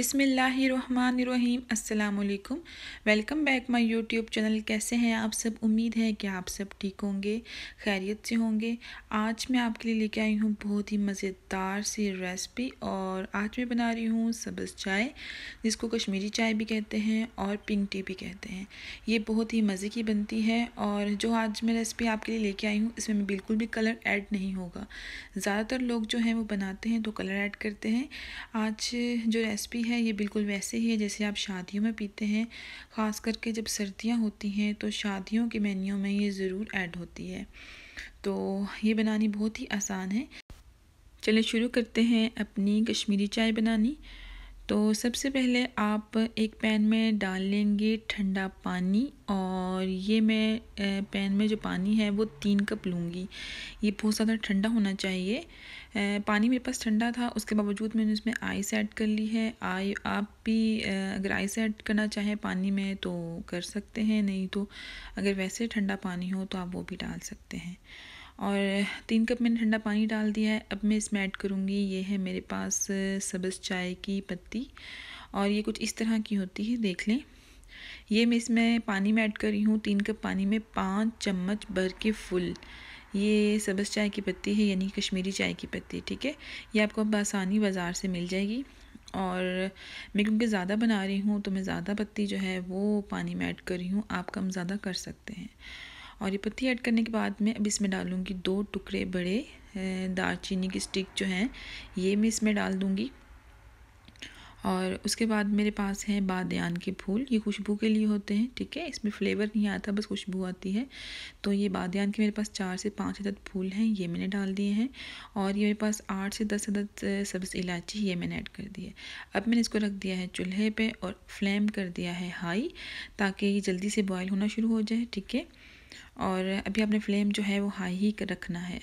बिसमीम् अल्लाम welcome back my YouTube channel कैसे हैं आप सब उम्मीद है कि आप सब ठीक होंगे खैरियत से होंगे आज मैं आपके लिए लेके आई हूँ बहुत ही मज़ेदार सी रेसिपी और आज मैं बना रही हूँ सब्ज़ चाय जिसको कश्मीरी चाय भी कहते हैं और पिंक टी भी कहते हैं ये बहुत ही मज़े की बनती है और जो आज मैं रेसिपी आपके लिए लेके आई हूँ इसमें मैं बिल्कुल भी कलर ऐड नहीं होगा ज़्यादातर लोग जो हैं वो बनाते हैं तो कलर ऐड करते हैं आज जो रेसिपी है है ये बिल्कुल वैसे ही है जैसे आप शादियों में पीते हैं ख़ास करके जब सर्दियाँ होती हैं तो शादियों के मेन्यू में ये ज़रूर ऐड होती है तो ये बनानी बहुत ही आसान है चलिए शुरू करते हैं अपनी कश्मीरी चाय बनानी तो सबसे पहले आप एक पैन में डाल लेंगे ठंडा पानी और ये मैं पैन में जो पानी है वो तीन कप लूँगी ये बहुत ज़्यादा ठंडा होना चाहिए पानी मेरे पास ठंडा था उसके बावजूद मैंने इसमें आइस ऐड कर ली है आई आप भी अगर आइस ऐड करना चाहें पानी में तो कर सकते हैं नहीं तो अगर वैसे ठंडा पानी हो तो आप वो भी डाल सकते हैं और तीन कप मैंने ठंडा पानी डाल दिया है अब मैं इसमें ऐड करूँगी ये है मेरे पास सब्ज़ चाय की पत्ती और ये कुछ इस तरह की होती है देख लें ये मैं इसमें पानी में ऐड कर रही हूँ तीन कप पानी में पाँच चम्मच भर के फुल ये सब्ज़ चाय की पत्ती है यानी कश्मीरी चाय की पत्ती ठीक है ये आपको अब आसानी बाज़ार से मिल जाएगी और मैं क्योंकि ज़्यादा बना रही हूँ तो मैं ज़्यादा पत्ती जो है वो पानी में ऐड कर रही हूँ आप कम ज़्यादा कर सकते हैं और ये पत्ती ऐड करने के बाद में अब इसमें डालूँगी दो टुकड़े बड़े दालचीनी की स्टिक जो हैं ये मैं इसमें डाल दूँगी और उसके बाद मेरे पास हैं बादयान के फूल ये खुशबू के लिए होते हैं ठीक है इसमें फ्लेवर नहीं आता बस खुशबू आती है तो ये बादयान के मेरे पास चार से पाँच अदद फूल हैं ये मैंने डाल दिए हैं और ये मेरे पास आठ से दस अदद सब्ज़ इलायची ये मैंने ऐड कर दी है अब मैंने इसको रख दिया है चूल्हे पर और फ्लेम कर दिया है हाई ताकि ये जल्दी से बॉयल होना शुरू हो जाए ठीक है और अभी आपने फ्लेम जो है वो हाई ही कर रखना है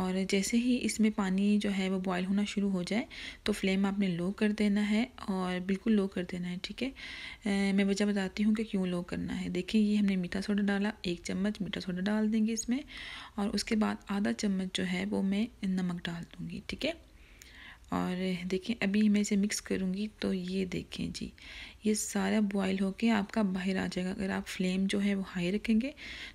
और जैसे ही इसमें पानी जो है वो बॉयल होना शुरू हो जाए तो फ्लेम आपने लो कर देना है और बिल्कुल लो कर देना है ठीक है मैं वजह बताती हूँ कि क्यों लो करना है देखिए ये हमने मीठा सोडा डाला एक चम्मच मीठा सोडा डाल देंगे इसमें और उसके बाद आधा चम्मच जो है वो मैं नमक डाल दूँगी ठीक है और देखें अभी मैं इसे मिक्स करूँगी तो ये देखें जी ये सारा बॉयल होके आपका बाहर आ जाएगा अगर आप फ्लेम जो है वो हाई रखेंगे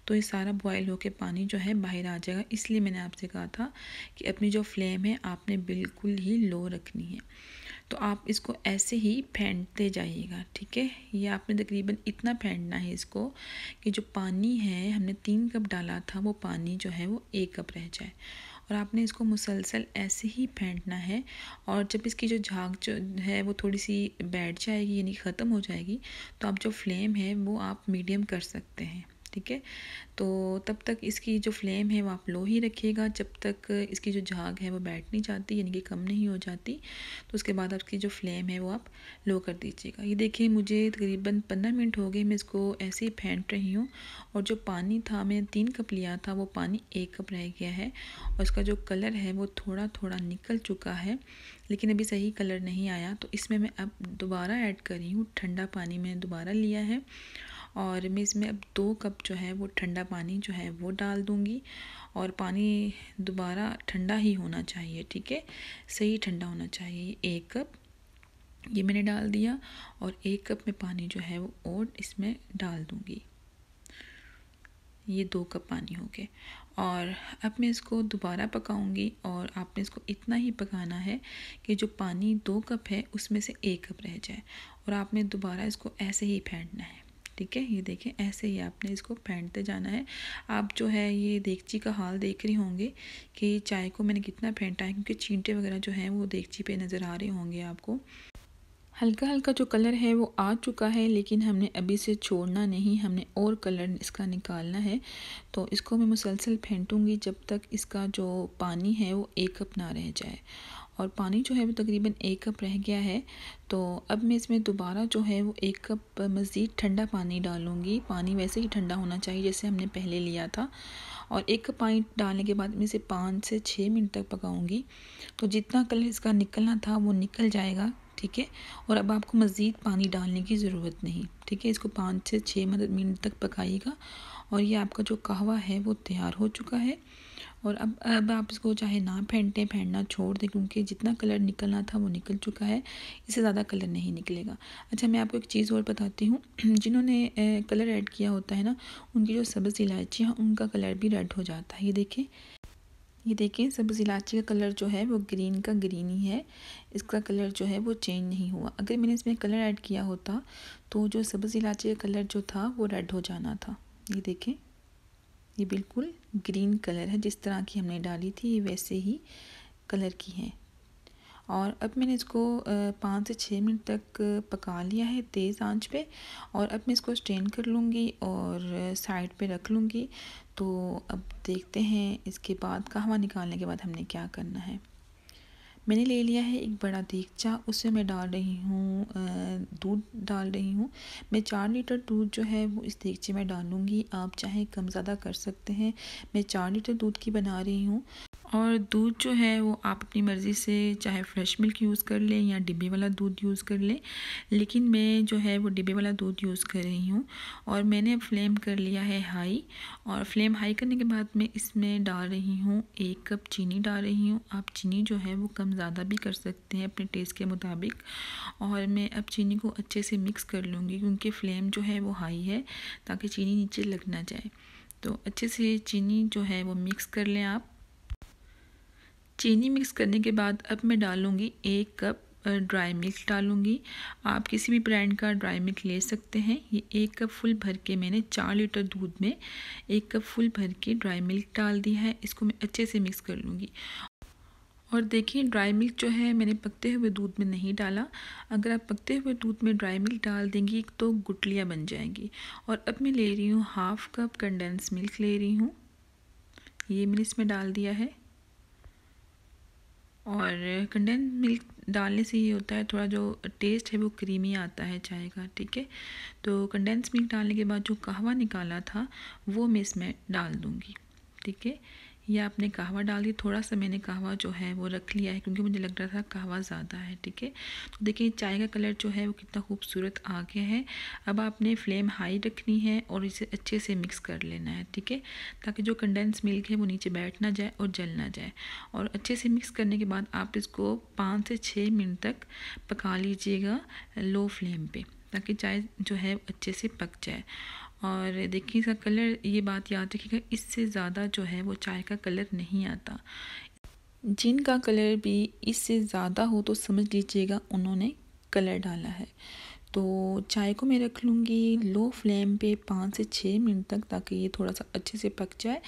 तो ये सारा बॉयल होके पानी जो है बाहर आ जाएगा इसलिए मैंने आपसे कहा था कि अपनी जो फ्लेम है आपने बिल्कुल ही लो रखनी है तो आप इसको ऐसे ही फेंटते जाइएगा ठीक है ये आपने तकरीबन इतना फेंटना है इसको कि जो पानी है हमने तीन कप डाला था वो पानी जो है वो एक कप रह जाए और आपने इसको मुसलसल ऐसे ही फेंटना है और जब इसकी जो झाग जो है वो थोड़ी सी बैठ जाएगी यानी ख़त्म हो जाएगी तो आप जो फ्लेम है वो आप मीडियम कर सकते हैं ठीक है तो तब तक इसकी जो फ्लेम है वो आप लो ही रखिएगा जब तक इसकी जो झाग है वो बैठ नहीं जाती यानी कि कम नहीं हो जाती तो उसके बाद आपकी जो फ्लेम है वो आप लो कर दीजिएगा ये देखिए मुझे तकरीबन पंद्रह मिनट हो गए मैं इसको ऐसे ही फेंट रही हूँ और जो पानी था मैंने तीन कप लिया था वो पानी एक कप रह गया है और इसका जो कलर है वो थोड़ा थोड़ा निकल चुका है लेकिन अभी सही कलर नहीं आया तो इसमें मैं अब दोबारा ऐड कर रही हूँ ठंडा पानी मैंने दोबारा लिया है और मैं इसमें अब दो कप जो है वो ठंडा पानी जो है वो डाल दूँगी और पानी दोबारा ठंडा ही होना चाहिए ठीक है सही ठंडा होना चाहिए एक कप ये मैंने डाल दिया और एक कप में पानी जो है वो और इसमें डाल दूँगी ये दो कप पानी हो गए और अब मैं इसको दोबारा पकाऊंगी और आपने इसको इतना ही पकाना है कि जो पानी दो कप है उसमें से एक कप रह जाए और आपने दोबारा इसको ऐसे ही फेंटना है ठीक है ये देखें ऐसे ही आपने इसको फेंटते जाना है आप जो है ये देगची का हाल देख रहे होंगे कि चाय को मैंने कितना फेंटा है क्योंकि चींटे वगैरह जो हैं वो देगची पे नज़र आ रहे होंगे आपको हल्का हल्का जो कलर है वो आ चुका है लेकिन हमने अभी से छोड़ना नहीं हमने और कलर इसका निकालना है तो इसको मैं मुसलसल फेंटूँगी जब तक इसका जो पानी है वो एक कप ना रह जाए और पानी जो है वो तकरीबन एक कप रह गया है तो अब मैं इसमें दोबारा जो है वो एक कप मज़ीद ठंडा पानी डालूँगी पानी वैसे ही ठंडा होना चाहिए जैसे हमने पहले लिया था और एक कप पानी डालने के बाद मैं इसे पाँच से छः मिनट तक पकाऊँगी तो जितना कलर इसका निकलना था वो निकल जाएगा ठीक है और अब आपको मज़ीद पानी डालने की ज़रूरत नहीं ठीक है इसको पाँच से छः मिनट तक पकाइएगा और ये आपका जो कहवा है वो तैयार हो चुका है और अब अब आप इसको चाहे ना फेंटें फेंटना छोड़ दें क्योंकि जितना कलर निकलना था वो निकल चुका है इससे ज़्यादा कलर नहीं निकलेगा अच्छा मैं आपको एक चीज़ और बताती हूँ जिन्होंने कलर ऐड किया होता है ना उनकी जो सब्ज़ इलायची है उनका कलर भी रेड हो जाता है ये देखें ये देखें सब्ज़ इलायची का कलर जो है वो ग्रीन का ग्रीन ही है इसका कलर जो है वो चेंज नहीं हुआ अगर मैंने इसमें कलर ऐड किया होता तो जो सब्ज़ इलायची का कलर जो था वो रेड हो जाना था ये देखें ये बिल्कुल ग्रीन कलर है जिस तरह की हमने डाली थी ये वैसे ही कलर की है और अब मैंने इसको पाँच से छः मिनट तक पका लिया है तेज़ आंच पे और अब मैं इसको स्ट्रेन कर लूँगी और साइड पे रख लूँगी तो अब देखते हैं इसके बाद कहवा निकालने के बाद हमने क्या करना है मैंने ले लिया है एक बड़ा देगचा उसे मैं डाल रही हूँ दूध डाल रही हूँ मैं चार लीटर दूध जो है वो इस देगचे में डालूँगी आप चाहे कम ज़्यादा कर सकते हैं मैं चार लीटर दूध की बना रही हूँ और दूध जो है वो आप अपनी मर्ज़ी से चाहे फ्रेश मिल्क यूज़ कर लें या डिब्बे वाला दूध यूज़ कर लें लेकिन मैं जो है वो डिब्बे वाला दूध यूज़ कर रही हूँ और मैंने फ्लेम कर लिया है हाई और फ्लेम हाई करने के बाद मैं इसमें डाल रही हूँ एक कप चीनी डाल रही हूँ आप चीनी जो है वो कम ज़्यादा भी कर सकते हैं अपने टेस्ट के मुताबिक और मैं अब चीनी को अच्छे से मिक्स कर लूँगी क्योंकि फ्लेम जो है वो हाई है ताकि चीनी नीचे लग ना जाए तो अच्छे से चीनी जो है वो मिक्स कर लें आप चीनी मिक्स करने के बाद अब मैं डालूँगी एक कप ड्राई मिल्क डालूँगी आप किसी भी ब्रांड का ड्राई मिल्क ले सकते हैं ये एक कप फुल भर के मैंने चार लीटर दूध में एक कप फुल भर के ड्राई मिल्क डाल दिया है इसको मैं अच्छे से मिक्स कर लूँगी और देखिए ड्राई मिल्क जो है मैंने पकते हुए दूध में नहीं डाला अगर आप पकते हुए दूध में ड्राई मिल्क डाल देंगी तो गुटलियाँ बन जाएंगी और अब मैं ले रही हूँ हाफ कप कंडेंस मिल्क ले रही हूँ ये मैंने इसमें डाल दिया है और कंडेंस मिल्क डालने से ये होता है थोड़ा जो टेस्ट है वो क्रीमी आता है चाय का ठीक है तो कंडेंस मिल्क डालने के बाद जो कहवा निकाला था वो मैं इसमें डाल दूँगी ठीक है ये आपने कहवा डाल दी थोड़ा सा मैंने कहवा जो है वो रख लिया है क्योंकि मुझे लग रहा था कहवा ज़्यादा है ठीक है तो देखिए चाय का कलर जो है वो कितना खूबसूरत आ गया है अब आपने फ्लेम हाई रखनी है और इसे अच्छे से मिक्स कर लेना है ठीक है ताकि जो कंडेंस मिल्क है वो नीचे बैठ ना जाए और जल ना जाए और अच्छे से मिक्स करने के बाद आप इसको पाँच से छः मिनट तक पका लीजिएगा लो फ्लेम पर ताकि चाय जो है अच्छे से पक जाए और देखिए इसका कलर ये बात याद रखिएगा इससे ज़्यादा जो है वो चाय का कलर नहीं आता जिनका कलर भी इससे ज़्यादा हो तो समझ लीजिएगा उन्होंने कलर डाला है तो चाय को मैं रख लूँगी लो फ्लेम पे पाँच से छः मिनट तक ताकि ये थोड़ा सा अच्छे से पक जाए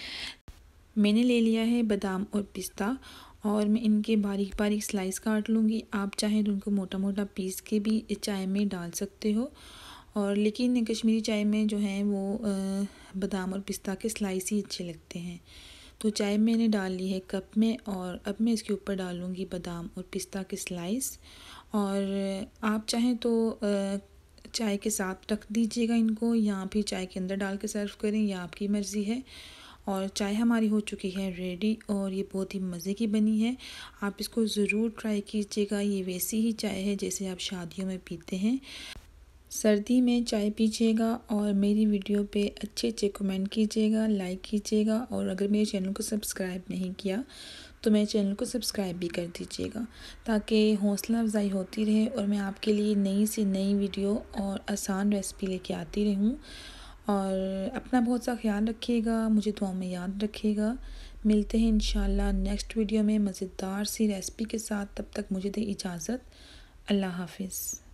मैंने ले लिया है बादाम और पिस्ता और मैं इनके बारीक बारीक स्लाइस काट लूँगी आप चाहें तो उनको मोटा मोटा पीस के भी चाय में डाल सकते हो और लेकिन कश्मीरी चाय में जो है वो बादाम और पिस्ता के स्लाइस ही अच्छे लगते हैं तो चाय मैंने डाल ली है कप में और अब मैं इसके ऊपर डालूँगी बादाम और पिस्ता के स्लाइस और आप चाहें तो चाय के साथ रख दीजिएगा इनको या फिर चाय के अंदर डाल के सर्व करें या आपकी मर्ज़ी है और चाय हमारी हो चुकी है रेडी और ये बहुत ही मज़े की बनी है आप इसको ज़रूर ट्राई कीजिएगा ये वैसी ही चाय है जैसे आप शादियों में पीते हैं सर्दी में चाय पीजिएगा और मेरी वीडियो पे अच्छे अच्छे कमेंट कीजिएगा लाइक कीजिएगा और अगर मेरे चैनल को सब्सक्राइब नहीं किया तो मेरे चैनल को सब्सक्राइब भी कर दीजिएगा ताकि हौसला अफजाई होती रहे और मैं आपके लिए नई से नई वीडियो और आसान रेसिपी लेके आती रहूँ और अपना बहुत सा ख्याल रखिएगा मुझे तो में याद रखिएगा मिलते हैं इन नेक्स्ट वीडियो में मज़ेदार सी रेसिपी के साथ तब तक मुझे दे इजाज़त अल्लाह हाफिज़